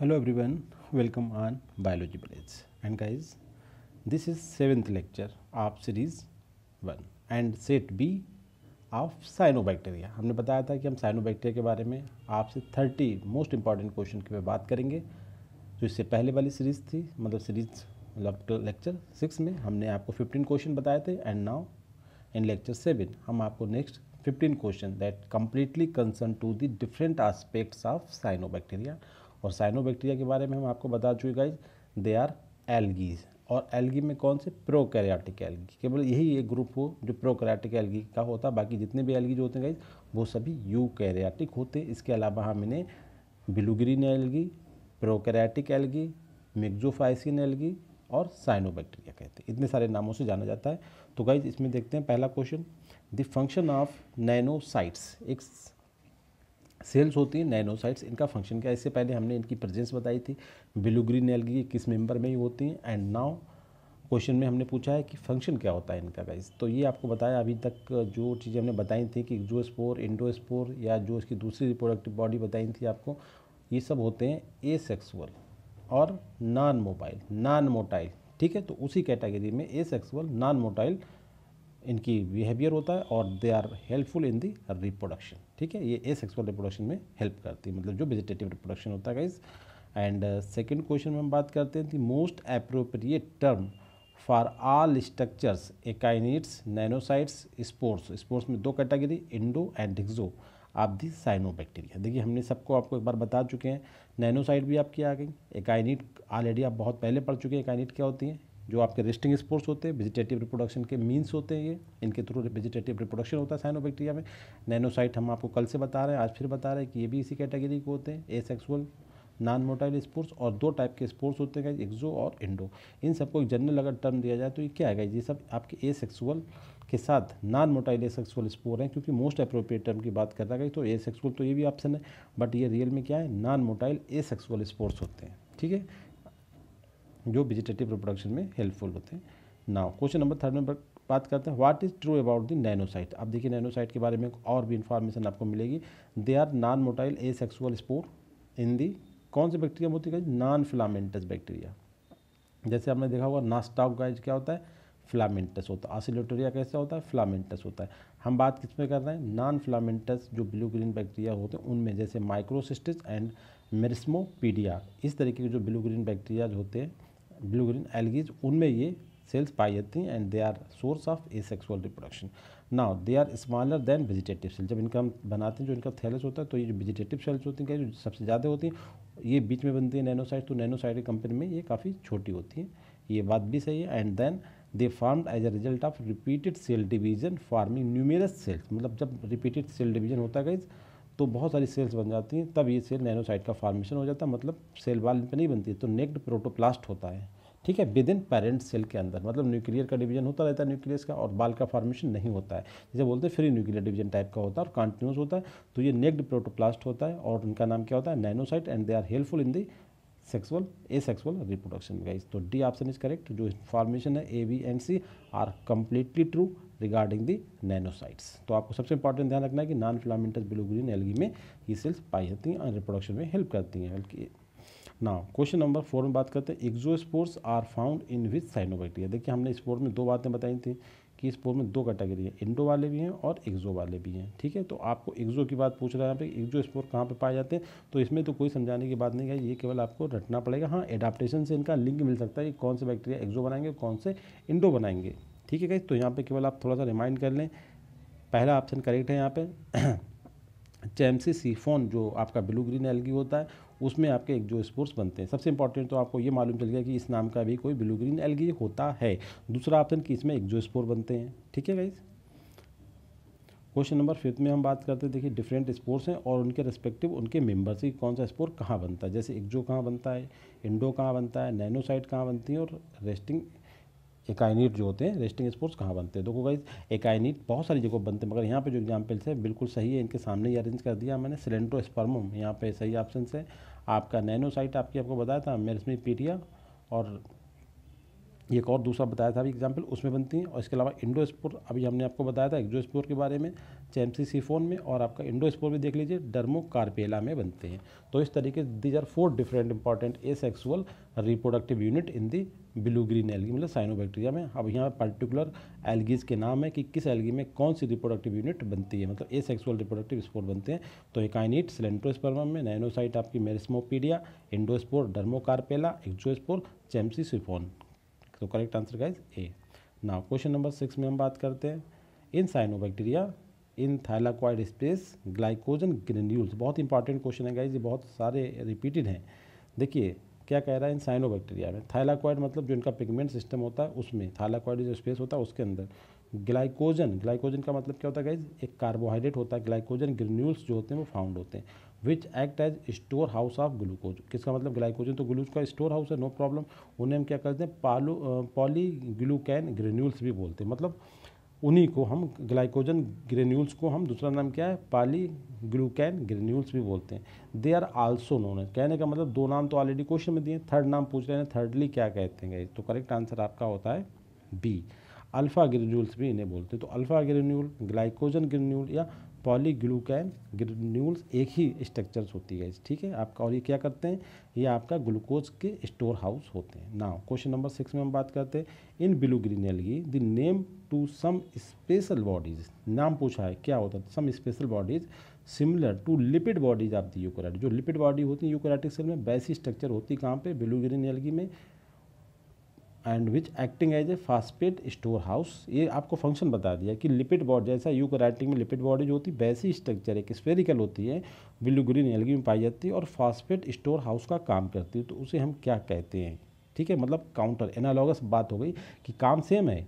hello everyone welcome on biology blades and guys this is seventh lecture of series one and set B of cyanobacteria हमने बताया था कि हम cyanobacteria के बारे में आपसे थर्टी मोस्ट इंपॉर्टेंट क्वेश्चन की बात करेंगे जो इससे पहले वाली सीरीज थी मतलब सीरीज मतलब लेक्चर सिक्स में हमने आपको फिफ्टीन क्वेश्चन बताए थे and now in lecture seven हम आपको next fifteen question that completely concern to the different aspects of cyanobacteria और साइनोबैक्टीरिया के बारे में हम आपको बता चुके गाइज दे आर एलगीज और एलगी में कौन से प्रोकैरियोटिक एलगी केवल यही एक ग्रुप हो जो प्रोकैरियोटिक एलगी का होता है बाकी जितने भी एलगी जो होते हैं गाइज वो सभी यूकैरियोटिक होते इसके अलावा हम इन्हें blue green algae prokaryotic algae myxophycean algae और साइनोबैक्टीरिया कहते हैं इतने सारे नामों से जाना जाता है तो गाइज इसमें देखते हैं पहला question the function of nanocytes एक सेल्स होती हैं नैनोसाइट्स इनका फंक्शन क्या है इससे पहले हमने इनकी प्रेजेंस बताई थी बिलुग्रीन की किस मेंबर में ही होती हैं एंड नाउ क्वेश्चन में हमने पूछा है कि फंक्शन क्या होता है इनका गाइस तो ये आपको बताया अभी तक जो चीज़ें हमने बताई थी कि जो स्पोर इंडो स्पोर या जो इसकी दूसरी रिप्रोडक्टिव बॉडी बताई थी आपको ये सब होते हैं ए सेक्सुअल और नॉन मोबाइल नॉन मोटाइल ठीक है तो उसी कैटेगरी में ए सेक्सुअल नॉन मोटाइल इनकी बिहेवियर होता है और they are helpful in the reproduction ठीक है ये ए सेक्सुअल रिप्रोडक्शन में हेल्प करती है मतलब जो वेजिटेटिव रिप्रोडक्शन होता है गाइज एंड सेकेंड क्वेश्चन में हम बात करते हैं the most appropriate term for all structures akinetes nanocytes sports sports में दो कैटेगरी इंडो एंड डिग्जो आप दी बैक्टीरिया देखिए हमने सबको आपको एक बार बता चुके हैं नैनोसाइट भी आपकी आ गई एकाइनिट ऑलरेडी आप बहुत पहले पढ़ चुके हैं एकाइनिट क्या होती है जो आपके रेस्टिंग स्पोर्ट्स होते हैं वेजिटेटिव रिप्रोडक्शन के मीन्स होते हैं ये इनके थ्रू वेजिटेटिव रिप्रोडक्शन होता है साइनोबैक्टीरिया में नैनोसाइट हम आपको कल से बता रहे हैं आज फिर बता रहे हैं कि ये भी इसी कैटेगरी के होते हैं asexual non motile spores और दो टाइप के स्पोर्ट्स होते हैं एक्जो और इंडो इन सबको एक जनरल अगर टर्म दिया जाए तो ये क्या है ये सब आपके ए सेक्सुअल के साथ नॉन मोटाइल सेक्सुअल स्पोर हैं क्योंकि मोस्ट अप्रोप्रिएट टर्म की बात करता गई तो ए सेक्सुअल तो ये भी ऑप्शन है बट ये रियल में क्या है non motile asexual spores होते हैं ठीक है जो विजिटेटिव रिप्रोडक्शन में हेल्पफुल होते हैं नाउ क्वेश्चन नंबर थर्ड में बात करते हैं what is true about the nanocyte अब देखिए नैनोसाइट के बारे में और भी इन्फॉर्मेशन आपको मिलेगी they are non motile asexual spore in the कौन से बैक्टीरिया होती है नॉन फिलामेंटस बैक्टीरिया जैसे आपने देखा होगा नास्टॉक गाइज क्या होता है फ्लामेंटस होता है आसिलोटोरिया कैसा होता है फ्लामेंटस होता है हम बात किस में कर रहे हैं नॉन फ्लामेंटस जो ब्लू ग्रीन बैक्टीरिया होते हैं उनमें जैसे माइक्रोसिस्टिस एंड मेरिस्मोपीडिया इस तरीके के जो ब्लू ग्रीन बैक्टीरियाज होते हैं ब्लू ग्रीन एलगीज उनमें ये सेल्स पाई जाती हैं and they are source of asexual reproduction now they are smaller than vegetative cells जब इनका हम बनाते हैं जो इनका थैलस होता है तो ये जो वेजिटेटिव सेल्स होती हैं जो सबसे ज़्यादा होती हैं ये बीच में बनती है नैनोसाइड तो नैनोसाइड की कंपनी में ये काफ़ी छोटी होती हैं ये बात भी सही है and then they formed as a result of repeated cell division forming numerous cells मतलब जब रिपीटेड सेल डिवीजन होता है तो बहुत सारी सेल्स बन जाती हैं तब ये सेल नैनोसाइट का फॉर्मेशन हो जाता है मतलब सेल वाल पे नहीं बनती तो नेक्ड प्रोटोप्लास्ट होता है ठीक है विद इन पेरेंट सेल के अंदर मतलब न्यूक्लियर का डिवीजन होता रहता है न्यूक्लियस का और बाल का फॉर्मेशन नहीं होता है जैसे बोलते हैं फ्री न्यूक्लियर डिवीजन टाइप का होता है और कॉन्टिन्यूस होता है तो ये नेक्ड प्रोटोप्लास्ट होता है और उनका नाम क्या होता है nanocyte and they are helpful in the sexual asexual reproduction में गाइज तो डी ऑप्शन इज करेक्ट जो इन्फॉर्मेशन है A B and C are completely true regarding the nanocytes तो आपको सबसे इंपॉर्टेंट ध्यान रखना है कि non filamentous blue green algae में ये सेल्स पाई जाती हैं और रिप्रोडक्शन में हेल्प करती हैं बल्कि ना क्वेश्चन नंबर फोर में बात करते हैं exospores are found in with cyanobacteria देखिए हमने स्पोर्ट में दो बातें बताई थी कि इस पोल में दो कैटेगरी है इंडो वाले भी हैं और एक्जो वाले भी हैं ठीक है तो आपको एक्जो की बात पूछ रहा है यहाँ पे एक्जो स्पोर कहाँ पे पाए जाते हैं तो इसमें तो कोई समझाने की बात नहीं है ये केवल आपको रटना पड़ेगा हाँ एडाप्टेशन से इनका लिंक मिल सकता है कि कौन से बैक्टीरिया एक्जो बनाएंगे कौन से इंडो बनाएंगे ठीक है कहीं तो यहाँ पर केवल आप थोड़ा सा रिमाइंड कर लें पहला ऑप्शन करेक्ट है यहाँ पर चैमसी सीफोन जो आपका ब्लू ग्रीन एलगी होता है उसमें आपके एक जो स्पोर्ट्स बनते हैं सबसे इंपॉर्टेंट तो आपको ये मालूम चल गया कि इस नाम का भी कोई ब्लू ग्रीन एलगी होता है दूसरा ऑप्शन कि इसमें एक जो स्पोर बनते हैं ठीक है गाइज़ क्वेश्चन नंबर फिफ्थ में हम बात करते हैं देखिए डिफरेंट स्पोर्ट्स हैं और उनके रिस्पेक्टिव उनके मेम्बर्स की कौन सा स्पोर कहाँ बनता है जैसे एक्जो कहाँ बनता है इंडो कहाँ बनता है नैनोसाइट कहाँ बनती है और रेस्टिंग एकाइनिट जो होते हैं रेस्टिंग स्पोर्ट्स कहाँ बनते हैं देखो गाइज एकाइनिट बहुत सारी जगह बनते हैं मगर यहाँ पे जो एग्जाम्पल्स है बिल्कुल सही है इनके सामने ही अरेंज कर दिया मैंने सिलेंड्रो स्पर्मम यहाँ पे सही ऑप्शन है आपका नैनोसाइट आपकी आपको बताया था मेरसमी पीटिया और एक और दूसरा बताया था अभी एग्जाम्पल उसमें बनती हैं और इसके अलावा इंडो स्पोर अभी हमने आपको बताया था एक्जो स्पोर के बारे में चैम्सी सीफोन में और आपका इंडो स्पोर भी देख लीजिए डर्मो कार्पेला में बनते हैं तो इस तरीके से these are four different important asexual reproductive unit in the blue green algae मतलब साइनोबैक्टीरिया में अब यहाँ पर्टिकुलर एलगीज के नाम है कि किस एलगी में कौन सी रिप्रोडक्टिव यूनिट बनती है मतलब ए सेक्सुअल रिप्रोडक्टिव स्पोर बनते हैं तो एकाइनिट सिलेंट्रोस्पर्मा में नैनोसाइट आपकी merismopedia endospore dermocarpella exospore chamaesiphon तो करेक्ट आंसर का इज ए ना क्वेश्चन नंबर सिक्स में हम बात करते हैं in cyanobacteria in thylakoid space glycogen granules बहुत इंपॉर्टेंट क्वेश्चन है गाइज ये बहुत सारे रिपीटेड हैं देखिए क्या कह रहा है इन साइनोबैक्टीरिया में थाइलाकॉइड मतलब जो इनका पिगमेंट सिस्टम होता है उसमें थाइलाकॉइड जो स्पेस होता है उसके अंदर ग्लाइकोजन ग्लाइकोजन का मतलब क्या होता है गाइज एक कार्बोहाइड्रेट होता है ग्लाइकोजन ग्रेन्यूल्स जो होते हैं वो फाउंड होते हैं which act as store house of glucose किसका मतलब ग्लाइकोजन तो ग्लूकोज का स्टोर हाउस है नो प्रॉब्लम उन्हें हम क्या करते हैं पालो पॉली ग्लूकैन ग्रेन्यूल्स भी बोलते हैं मतलब उन्हीं को हम ग्लाइकोजन ग्रेन्यूल्स को हम दूसरा नाम क्या है पाली ग्लूकैन ग्रेन्यूल्स भी बोलते हैं दे आर आल्सो नोन है कहने का मतलब दो नाम तो ऑलरेडी क्वेश्चन में दिए थर्ड नाम पूछ रहे हैं थर्डली क्या कहते हैं तो करेक्ट आंसर आपका होता है बी अल्फ़ा ग्रेन्यूल्स भी इन्हें बोलते हैं तो अल्फ़ा ग्रेन्यूल ग्लाइकोजन ग्रेन्यूल या पॉलीग्लूकैन ग्रेन्यूल्स एक ही स्ट्रक्चर्स होती है ठीक है आपका और ये क्या करते हैं ये आपका ग्लूकोज के स्टोर हाउस होते हैं नाउ क्वेश्चन नंबर सिक्स में हम बात करते हैं in blue green algae the name to some special bodies नाम पूछा है क्या होता है some special bodies similar to lipid bodies of the eukaryote जो लिपिड बॉडी होती है यूकोराइटिक सेल में वैसी स्ट्रक्चर होती है कहाँ पर ब्लू ग्रीन एलगी में and which acting as a phosphate store house ये आपको फंक्शन बता दिया कि लिपिड बॉडी जैसा यू राइटिंग में लिपिड बॉडी जो होती है वैसी स्ट्रक्चर एक स्पेरिकल होती है ब्लू ग्रीन एलगी में पाई जाती है और फास्पेट स्टोर हाउस का काम करती है तो उसे हम क्या कहते हैं ठीक है मतलब काउंटर एनालॉगस बात हो गई कि काम सेम है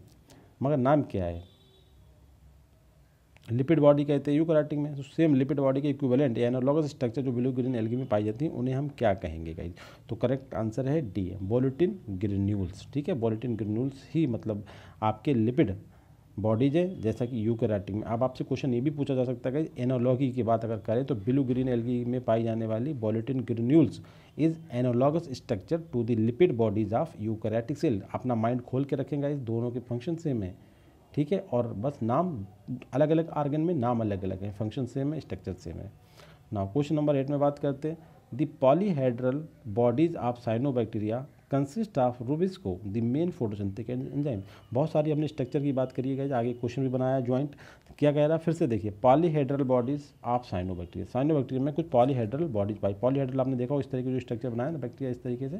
मगर नाम क्या है लिपिड बॉडी कहते हैं यूकराटिक में तो सेम लिपिड बॉडी के इक्विवेलेंट एनोलॉगस स्ट्रक्चर जो ब्लू ग्रीन एलगी में पाई जाती हैं उन्हें हम क्या कहेंगे कहीं तो करेक्ट आंसर है डी बोलिटिन ग्रेन्यूल्स ठीक है बोलिटिन ग्रेन्यूल्स ही मतलब आपके लिपिड बॉडीज है जैसा कि यूकराटिक में अब आपसे क्वेश्चन ये भी पूछा जा सकता है कि एनोलॉगी की बात अगर करें तो ब्लू ग्रीन एलगी में पाई जाने वाली volutin granules is analogous structure to the lipid bodies of eukaryotic cell अपना माइंड खोल के रखेंगे इस दोनों के फंक्शन सेम है ठीक है और बस नाम अलग अलग आर्गन में नाम अलग अलग है फंक्शन सेम है स्ट्रक्चर सेम है ना क्वेश्चन नंबर एट में बात करते हैं the polyhedral bodies of cyanobacteria consist of rubisco the main photosynthetic enzyme बहुत सारी हमने स्ट्रक्चर की बात करी है आगे क्वेश्चन भी बनाया ज्वाइंट क्या कह रहा है फिर से देखिए polyhedral bodies of cyanobacteria cyanobacteria में कुछ पॉलीहाइड्रल बॉडीज पाई पॉलीहाइड्रल आपने देखा इस तरीके जो स्ट्रक्चर बनाया ना बैक्टीरिया इस तरीके से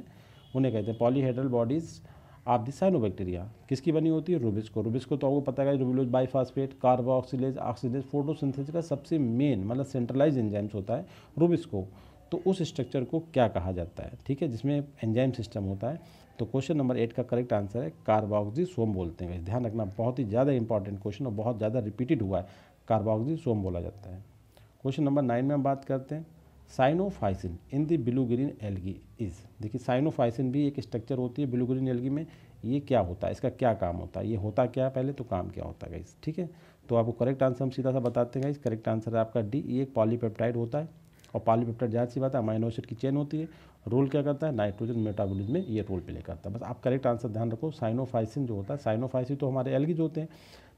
उन्हें कहते हैं पॉलीहाइड्रल बॉडीज़ आप दी साइनोबैक्टीरिया किसकी बनी होती है रूबिस्को रूबिस्को तो आपको पता है रूबिलोज बाईफास्फेट कार्बो ऑक्सीडेज फोटोसिंथेसिस का सबसे मेन मतलब सेंट्रलाइज एंजाइम्स होता है रूबिस्को तो उस स्ट्रक्चर को क्या कहा जाता है ठीक है जिसमें एंजाइम सिस्टम होता है तो क्वेश्चन नंबर एट का करेक्ट आंसर है कार्बोक्सी सोम बोलते हैं ध्यान रखना बहुत ही ज़्यादा इंपॉर्टेंट क्वेश्चन और बहुत ज़्यादा रिपीटेड हुआ है कार्बोक्सी सोम बोला जाता है क्वेश्चन नंबर नाइन में हम बात करते हैं cyanophycin in the blue green algae is देखिए साइनोफाइसिन भी एक स्ट्रक्चर होती है ब्लू ग्रीन एलगी में ये क्या होता है इसका क्या काम होता है ये होता क्या है पहले तो काम क्या होता है इस ठीक है तो आपको करेक्ट आंसर हम सीधा सा बताते हैं गाइस करेक्ट आंसर है आपका डी ये एक पॉलीपेप्टाइड होता है और पॉलीपेप्टाइड जहाँ सी बात है अमाइनो एसिड की चेन होती है रोल क्या करता है नाइट्रोजन मेटाबोलिज में ये रोल प्ले करता है बस आप करेक्ट आंसर ध्यान रखो साइनोफाइसिन जो होता है साइनोफाइसिन तो हमारे एलगी जो होते हैं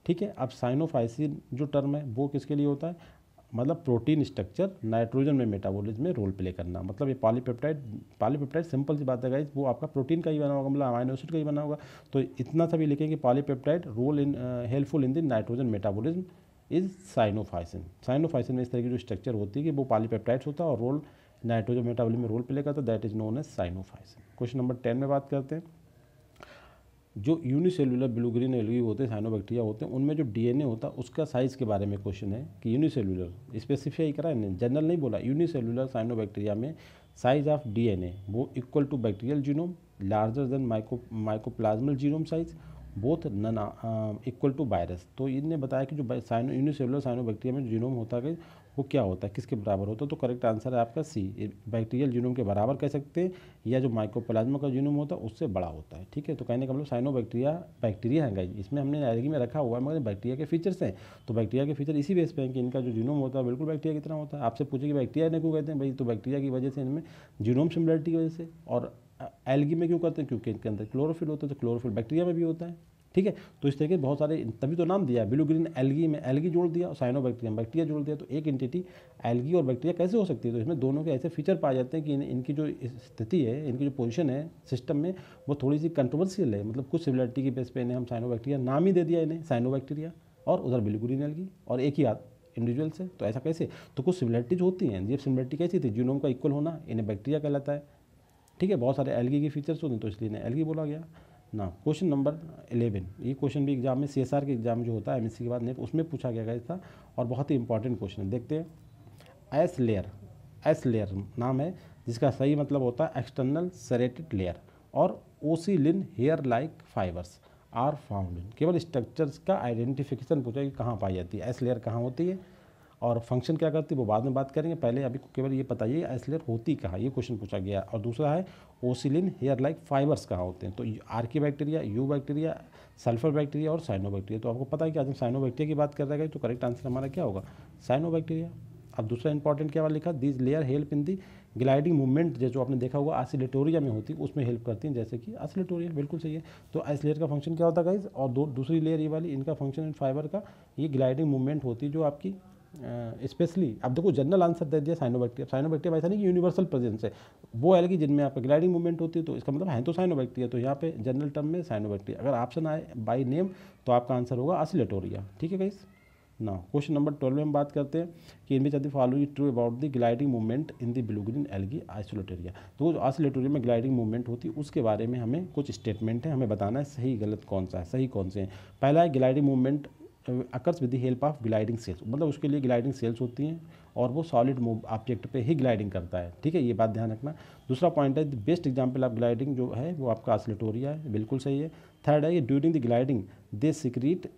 ठीक है अब साइनोफाइसिन जो टर्म है वो किसके लिए होता है मतलब प्रोटीन स्ट्रक्चर नाइट्रोजन में मेटाबॉलिज्म में रोल प्ले करना मतलब ये पॉलीपेप्टाइड पॉलीपेप्टाइड सिंपल सी बात है गाइज वो आपका प्रोटीन का ही बना होगा मतलब अमाइनो एसिड का ही बना होगा तो इतना सा भी लिखें कि polypeptide role in helpful in the nitrogen metabolism is cyanophycin cyanophycin में इस तरह की जो स्ट्रक्चर होती है कि वो पॉलीपेप्टाइड्स होता है और रोल नाइट्रोजन मेटाबोलिज्म में रोल प्ले करता है that is known as cyanophycin question number ten में बात करते हैं जो यूनिसेलुलर ब्लूग्रीन एलगी होते हैं साइनोबैक्टीरिया होते हैं उनमें जो डीएनए होता है उसका साइज़ के बारे में क्वेश्चन है कि यूनिसेलुलर स्पेसिफाई करा है जनरल नहीं बोला यूनिसेलुलर साइनोबैक्टीरिया में साइज ऑफ डीएनए वो equal to bacterial genome larger than myco mycoplasmal genome size both none equal to virus तो इनने बताया कि जो साइनो यूनिसेलुलर साइनोबैक्टीरिया में जीनोम होता है वो क्या होता है किसके बराबर होता है तो करेक्ट आंसर है आपका सी बैक्टीरियल जीनोम के बराबर कह सकते हैं या जो माइक्रोप्लाज्मा का जीनोम होता है उससे बड़ा होता है ठीक है तो कहने का मतलब साइनो बैक्टीरिया बैक्टीरिया है इसमें हमने एलर्जी में रखा हुआ है मगर बैक्टीरिया के फीचर्स हैं तो बैक्टीरिया के फीचर इसी बेस पे हैं कि इनका जो जीनोम होता है बिल्कुल बैक्टीरिया कितना होता है आपसे पूछे कि बैक्टीरिया ने क्यों कहते हैं भाई तो बैक्टीरिया की वजह से इनमें जीनोम सिमिलरिटी की वजह से और एलगी में क्यों करते हैं क्योंकि इनके अंदर क्लोरोफिल होता है तो क्लोरोफिल बैक्टीरिया में भी होता है ठीक है तो इस तरीके बहुत सारे तभी तो नाम दिया ब्लू ग्रीन एलगी में एलगी जोड़ दिया और साइनो बैक्टीरिया बैक्टीरिया जोड़ दिया तो एक एंटिटी एलगी और बैक्टीरिया कैसे हो सकती है तो इसमें दोनों के ऐसे फीचर पाए जाते हैं कि इन, इनकी जो स्थिति है इनकी जो पोजिशन है सिस्टम में वो थोड़ी सी कंट्रोवर्सियल है मतलब कुछ सिमिलरिटी के बेस पर इन्हें हम साइनो बैक्टीरिया नाम ही दे दिया इन्हें साइनो बैक्टीरिया और उधर ब्लू ग्रीन एलगी और एक ही हाथ इंडिविजुअल से तो ऐसा कैसे तो कुछ सिमिलरिटीज होती हैं जब सिमिलरिटी कैसी थी जीनोम का इक्वल होना इन्हें बैक्टीरिया कहलाता है ठीक है बहुत सारे एलगी के फीचर्स होते हैं तो इसलिए इन्हें एलगी बोला गया ना क्वेश्चन नंबर एलेवन ये क्वेश्चन भी एग्जाम में सी के एग्जाम जो होता है एम के बाद नेट उसमें पूछा गया गया था और बहुत ही इंपॉर्टेंट क्वेश्चन है देखते हैं एस लेयर एस लेयर नाम है जिसका सही मतलब होता है एक्सटर्नल सरेटेड लेयर और oscillin hair like fibres are found केवल स्ट्रक्चर्स का आइडेंटिफिकेशन पूछा कि कहाँ पाई जाती है एस लेयर कहाँ होती है और फंक्शन क्या करती है वो बाद में बात करेंगे पहले अभी केवल ये बताइए आइसलेयर होती कहाँ ये क्वेश्चन पूछा गया और दूसरा है ओसिलिन हेयर लाइक फाइबर्स कहाँ होते हैं तो archaebacteria eubacteria sulphur bacteria और साइनो बैक्टीरिया तो आपको पता है कि आज हम साइनो बैक्टीरिया की बात कर रहे हैं तो करेक्ट आंसर हमारा क्या होगा साइनो बैक्टीरिया अब दूसरा इंपॉर्टेंट क्या वाला लिखा this layer help in the gliding movement जो आपने देखा होगा आसिलेटोरिया में होती है उसमें हेल्प करती हैं जैसे कि आसिलेटोरिया बिल्कुल सही है तो आइस लेयर का फंक्शन क्या होता है गाइज और दो दूसरी लेयर ये वाली इनका फंक्शन इन फाइबर का ये ग्लाइडिंग मूवमेंट होती है जो आपकी स्पेशली uh, आप देखो जनरल आंसर दे दिया साइनोबैक्टीरिया साइनोबैक्टीरिया ऐसा नहीं कि यूनिवर्सल प्रेजेंस है वो कि जिनमें आपका ग्लाइडिंग मूवमेंट होती है तो इसका मतलब है तो साइनोबैक्टीरिया तो यहाँ पे जनरल टर्म में साइनोबैक्टीरिया अगर ऑप्शन आए बाई नेम तो आपका आंसर होगा असिलेटोरिया ठीक है गाइस ना क्वेश्चन नंबर ट्वेल्व में हम बात करते हैं कि इनमें चाहती follow true about the gliding movement in the blue green algae oscillatoria तो जो आइसोलेटेरिया में ग्लाइडिंग मूवमेंट होती है उसके बारे में हमें कुछ स्टेटमेंट है हमें बताना है सही गलत कौन सा है सही कौन से हैं पहला है gliding movement occurs with the help of gliding cells मतलब उसके लिए ग्लाइडिंग सेल्स होती हैं और वो सॉलिड मूव ऑब्जेक्ट पे ही ग्लाइडिंग करता है ठीक है ये बात ध्यान रखना दूसरा पॉइंट है बेस्ट एग्जाम्पल ऑफ ग्लाइडिंग जो है वो आपका आसलेटोरिया है बिल्कुल सही है थर्ड है ये during the gliding they secrete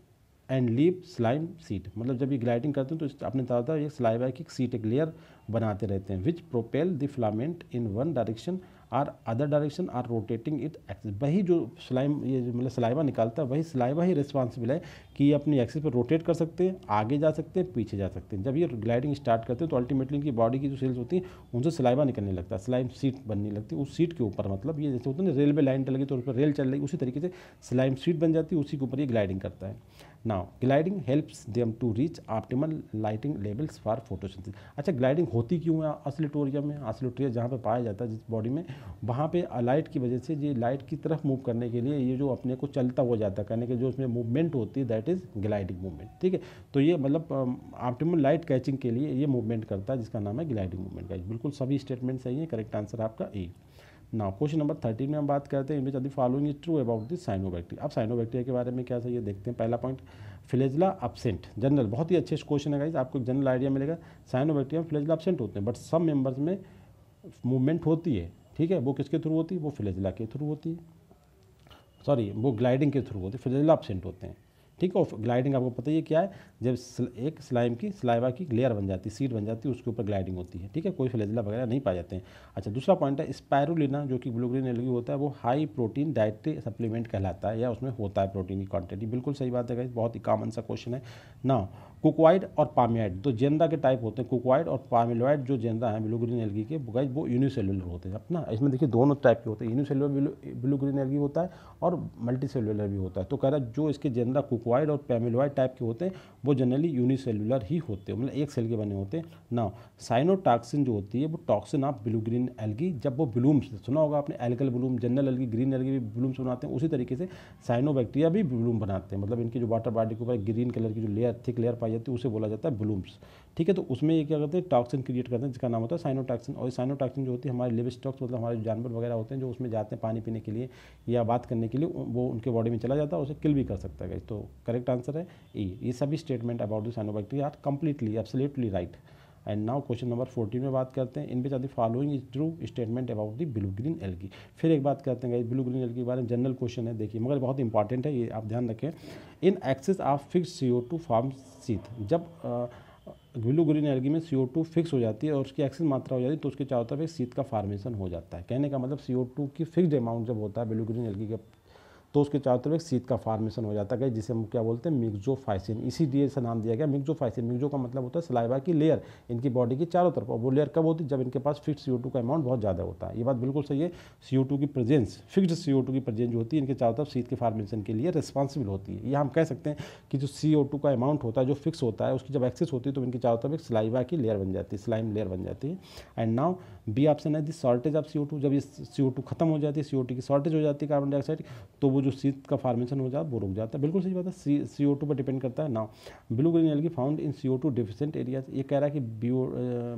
and leave slime sheath मतलब जब ये ग्लाइडिंग करते हैं तो आपने कहा था ये स्लाइवा की सीट एक लेयर बनाते रहते हैं which propel the filament in one direction or other direction or rotating it axis वही जो स्लाइम ये मतलब स्लाइबा निकालता है वही स्लाइबा ही रिस्पॉन्सिबल है कि ये अपनी एक्सिस पर रोटेट कर सकते हैं आगे जा सकते हैं पीछे जा सकते हैं जब ये ग्लाइडिंग स्टार्ट करते हैं तो अल्टीमेटली इनकी बॉडी की जो सेल्स होती है उनसे सिलाइवा निकलने लगता है सिलाइम सीट बनने लगती है उस सीट के ऊपर मतलब ये जैसे होता है ना रेलवे लाइन चल गई तो उस पर रेल चल रही उसी तरीके से सिलाइम सीट बन जाती है उसी के ऊपर ये ग्लाइडिंग करता है now gliding helps them to reach optimal lighting levels for photosynthesis अच्छा ग्लाइडिंग होती क्यों है असलिटोरिया में असलिटोरिया जहाँ पे पाया जाता है जिस बॉडी में वहाँ पे लाइट की वजह से ये लाइट की तरफ मूव करने के लिए ये जो अपने को चलता हुआ जाता है कहने के जो उसमें मूवमेंट होती है that that is gliding movement ठीक है तो ये मतलब ऑप्टिमल लाइट कैचिंग के लिए ये मूवमेंट करता है जिसका नाम है ग्लाइडिंग मूवमेंट का बिल्कुल सभी स्टेटमेंट सही है करेक्ट आंसर आपका ए ना क्वेश्चन नंबर थर्टीन में हम बात करते हैं इनमें यदि following is true about this cyanobacteria अब साइनोबैक्टीरिया के बारे में क्या सही है देखते हैं पहला पॉइंट फ्लेजला अपसेंट जनरल बहुत ही अच्छे क्वेश्चन है गाइज आपको जनरल आइडिया मिलेगा साइनोबैक्टीरिया में फ्लेजला अपसेंट होते हैं बट सब मेंबर्स में मूवमेंट होती है ठीक है वो किसके थ्रू होती है वो फ्लेजला के थ्रू होती है सॉरी वो ग्लाइडिंग के थ्रू होती है फ्लेजला अपसेंट होते हैं ठीक है और ग्लाइडिंग आपको पता ही क्या है जब एक स्लाइम की स्लाइवा की लेयर बन जाती है सीट बन जाती है उसके ऊपर ग्लाइडिंग होती है ठीक है कोई फ्लेजिला वगैरह नहीं पाए जाते हैं अच्छा दूसरा पॉइंट है स्पायरुलिना जो कि ब्लूग्रीन एलगी होता है वो हाई प्रोटीन डायट्री सप्लीमेंट कहलाता है या उसमें होता है प्रोटीन की क्वान्टिटी बिल्कुल सही बात है बहुत ही कॉमन सा क्वेश्चन है ना कुकवाइड और पामियाइड दो तो जेंदा के टाइप होते हैं कुकवाइड और पामिलोइड जो जेंदा है ब्लू ग्रीन एलगी के गाइज वो यूनिसेलुलर होते हैं अपना इसमें देखिए दोनों टाइप के होते हैं यूनिसेलुलर ब्लू ग्रीन एलगी होता है और मल्टी सेलुलर भी होता है तो कह रहा है जो इसके जेंदा कुकवाइड और पैमिलोइड टाइप के होते हैं वो जनरली यूनिसेलुलर ही होते हैं मतलब एक सेल के बने होते हैं ना साइनोटॉक्सिन जो होती है वो toxin of blue green algae जब वो ब्लूम्स सुना होगा आपने algal bloom general algae green algae भी ब्लूम्स बनाते हैं उसी तरीके से साइनोबैक्टीरिया भी ब्लूम बनाते हैं मतलब इनकी जो वाटर बॉडी के ऊपर ग्रीन कलर की जो लेयर थिक लेयर पाई जाती है उसे बोला जाता है ब्लूम्स ठीक है तो उसमें ये क्या करते हैं टॉक्सिन क्रिएट करते हैं जिसका नाम होता है साइनोटॉक्सिन और साइनोटॉक्सिन जो होती है हमारे लिव स्टॉक्स मतलब हमारे जानवर वगैरह होते हैं जो उसमें जाते हैं पानी पीने के लिए या बात करने के लिए वो उनके बॉडी में चला जाता है उसे किल भी कर सकता है तो करेक्ट आंसर है ए ये सभी statement about the cyanobacteria are completely absolutely right and now question number fourteen में बात करते हैं इन बीच आदि following is true statement about the blue green algae फिर एक बात करते हैं ब्लू ग्रीन एलगी के बारे में जनरल क्वेश्चन है देखिए मगर बहुत इंपॉर्टेंट है ये आप ध्यान रखें in excess of fix C O two form sheath जब ब्लू ग्रीन एलगी में सी टू फिक्स हो जाती है और उसकी एक्सेस मात्रा हो जाती है तो उसके चारों तरफ एक सीत का फार्मेशन हो जाता है कहने का मतलब सी टू की फिक्स अमाउंट जब होता है ब्लू ग्रीन एलगी के तो उसके चारों तरफ एक सीट का फार्मेशन हो जाता है जिसे हम क्या बोलते हैं इसी इसीलिए इसे नाम दिया गया मिक्जोफाइसिन मिक्जो का मतलब होता है सलाइवा की लेयर इनकी बॉडी की चारों तरफ और वो लेयर कब होती है जब इनके पास फिक्स सी का अमाउंट बहुत ज़्यादा होता है ये बात बिल्कुल सही है सी की प्रेजेंस फिक्स्ड सी की प्रेजेंस जो होती है इनके चारों तरफ सीत के फार्मेशन के लिए रिस्पॉन्सिबल होती है ये हम कह सकते हैं कि जो सी का अमाउंट होता है जो फिक्स होता है उसकी जब एक्सेस होती है तो इनके चारों तरफ एक सलाइवा की लेयर बन जाती है स्लाइम लेयर बन जाती है एंड नाउ बी ऑप्शन है दी शॉर्टेज ऑफ सी जब ये सी खत्म हो जाती है सी की शॉर्टेज हो जाती है कार्बन डाइऑक्साइड तो वो जो सीत का फार्मेशन हो जाता है वो रुक जाता है बिल्कुल सही बात है सी सी ओ टू पर डिपेंड करता है ना blue green algae found in C O two deficient areas ये कह रहा है कि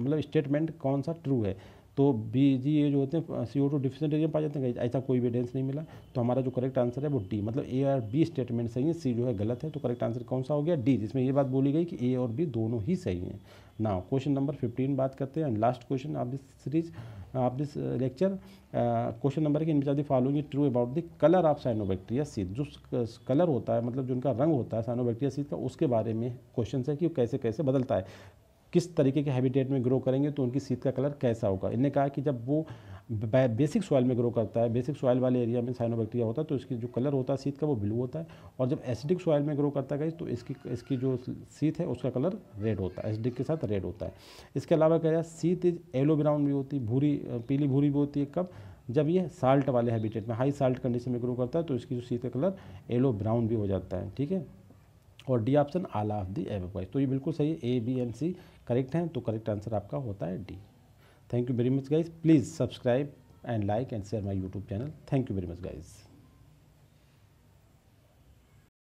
मतलब स्टेटमेंट कौन सा ट्रू है तो बी जी ए जो होते हैं सी ओ टू डिफिशेंट एरिया पाए जाते हैं ऐसा कोई एविडेंस नहीं मिला तो हमारा जो करेक्ट आंसर है वो डी मतलब ए और बी स्टेटमेंट सही है सी जो है गलत है तो करेक्ट आंसर कौन सा हो गया डी जिसमें ये बात बोली गई कि ए और बी दोनों ही सही हैं ना क्वेश्चन नंबर फिफ्टीन बात करते हैं लास्ट क्वेश्चन आप दिस सीरीज आप दिस लेक्चर क्वेश्चन नंबर की इनमें following true about the colour of cyanobacteria सीड जो कलर होता है मतलब जो उनका रंग होता है साइनोबैक्टीरिया सीड का उसके बारे में क्वेश्चन है कि कैसे कैसे बदलता है किस तरीके के हैबिटेट में ग्रो करेंगे तो उनकी सीत का कलर कैसा होगा इन्हें कहा कि जब वो बेसिक सॉइल में ग्रो करता है बेसिक सॉइल वाले एरिया में साइनोबैक्टीरिया होता है तो इसकी जो कलर होता है सीत का वो ब्लू होता है और जब एसिडिक सॉइल में ग्रो करता है तो इसकी इसकी जो सीत है उसका कलर रेड होता है एसिडिक के साथ रेड होता है इसके अलावा कह रहा है इज येलो ब्राउन भी होती है भूरी पीली भूरी भी होती है कब जब ये साल्ट वाले हैबिटेट में हाई साल्ट कंडीशन में ग्रो करता है तो इसकी जो सीत का कलर येलो ब्राउन भी हो जाता है ठीक है और D option all of the above तो ये बिल्कुल सही है A B and C correct हैं तो करेक्ट आंसर आपका होता है D thank you very much guys please subscribe and like and share my YouTube channel thank you very much guys